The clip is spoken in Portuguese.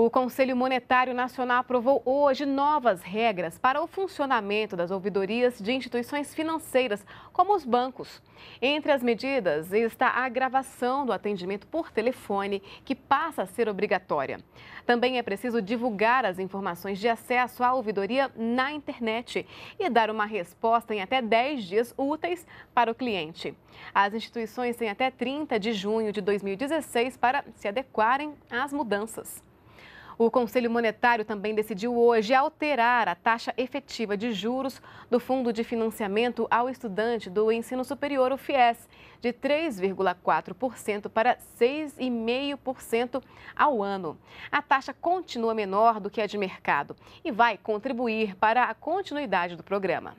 O Conselho Monetário Nacional aprovou hoje novas regras para o funcionamento das ouvidorias de instituições financeiras, como os bancos. Entre as medidas está a gravação do atendimento por telefone, que passa a ser obrigatória. Também é preciso divulgar as informações de acesso à ouvidoria na internet e dar uma resposta em até 10 dias úteis para o cliente. As instituições têm até 30 de junho de 2016 para se adequarem às mudanças. O Conselho Monetário também decidiu hoje alterar a taxa efetiva de juros do Fundo de Financiamento ao Estudante do Ensino Superior, o FIES, de 3,4% para 6,5% ao ano. A taxa continua menor do que a de mercado e vai contribuir para a continuidade do programa.